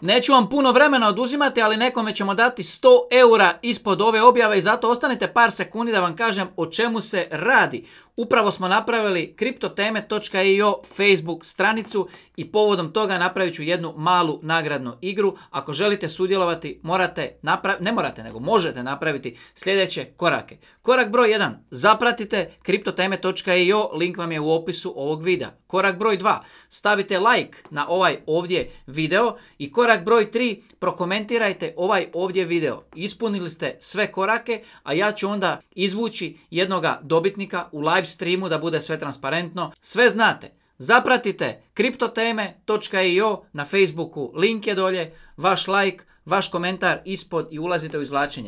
Neću vam puno vremena oduzimati, ali nekome ćemo dati 100 eura ispod ove objave i zato ostanite par sekundi da vam kažem o čemu se radi. Upravo smo napravili kriptoteme.io Facebook stranicu i povodom toga napravit ću jednu malu nagradnu igru. Ako želite sudjelovati, morate napraviti, ne morate, nego možete napraviti sljedeće korake. Korak broj 1. Zapratite kriptoteme.io, link vam je u opisu ovog videa. Korak broj 2. Stavite like na ovaj ovdje video i korak broj 3. Prokomentirajte ovaj ovdje video. Ispunili ste sve korake, a ja ću onda izvući jednoga dobitnika u live live streamu da bude sve transparentno. Sve znate. Zapratite kriptoteme.io na Facebooku, link je dolje, vaš like, vaš komentar ispod i ulazite u izvlačenje.